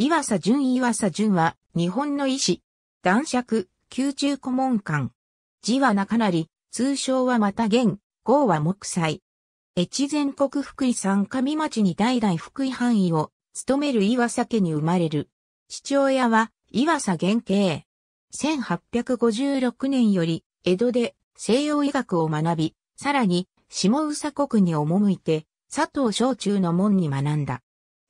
岩佐淳岩佐淳は、日本の医師、男爵、宮中顧問官。字は中り、通称はまた元、号は木祭。越前国福井山上町に代々福井範囲を、務める岩佐家に生まれる。父親は、岩佐元慶。1856年より、江戸で西洋医学を学び、さらに、下宇佐国に赴いて、佐藤小中の門に学んだ。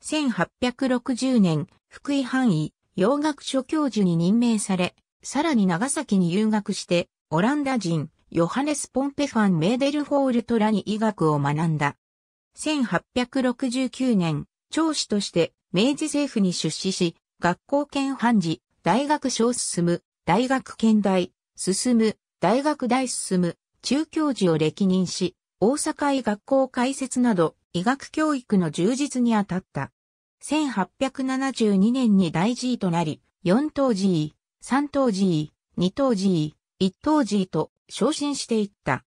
1860年、福井範囲洋学諸教授に任命され、さらに長崎に留学して、オランダ人、ヨハネス・ポンペファン・メーデルホールトらに医学を学んだ。1869年、長子として明治政府に出資し、学校兼判事、大学小進む、大学兼大、進む、大学大進む、中教授を歴任し、大阪医学校開設など、医学教育の充実にあたった。1872年に大 G となり、4等 G、3等 G、2等 G、1等 G と昇進していった。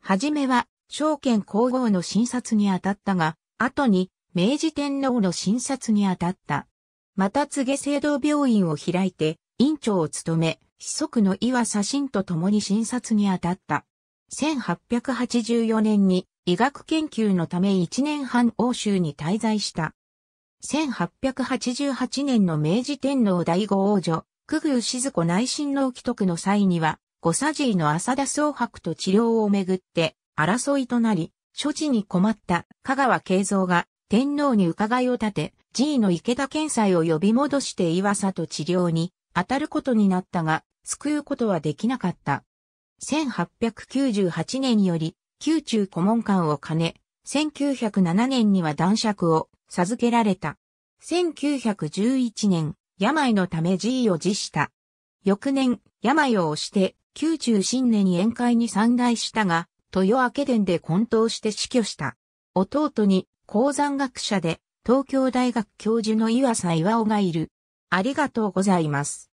はじめは、証券皇后の診察に当たったが、後に明治天皇の診察に当たった。また告げ聖堂病院を開いて、院長を務め、子息の岩佐心と共に診察に当たった。1884年に医学研究のため1年半欧州に滞在した。1888年の明治天皇第五王女、久宮静子内親王帰徳の際には、五佐爺の浅田総博と治療をめぐって争いとなり、処置に困った香川慶三が天皇に伺いを立て、G の池田健斎を呼び戻して岩佐と治療に当たることになったが、救うことはできなかった。1898年より、宮中顧問官を兼ね、1907年には男爵を、授けられた。1911年、病のため辞意を辞した。翌年、病を押して、宮中新年に宴会に参拝したが、豊明殿で混沌して死去した。弟に、鉱山学者で、東京大学教授の岩佐岩尾がいる。ありがとうございます。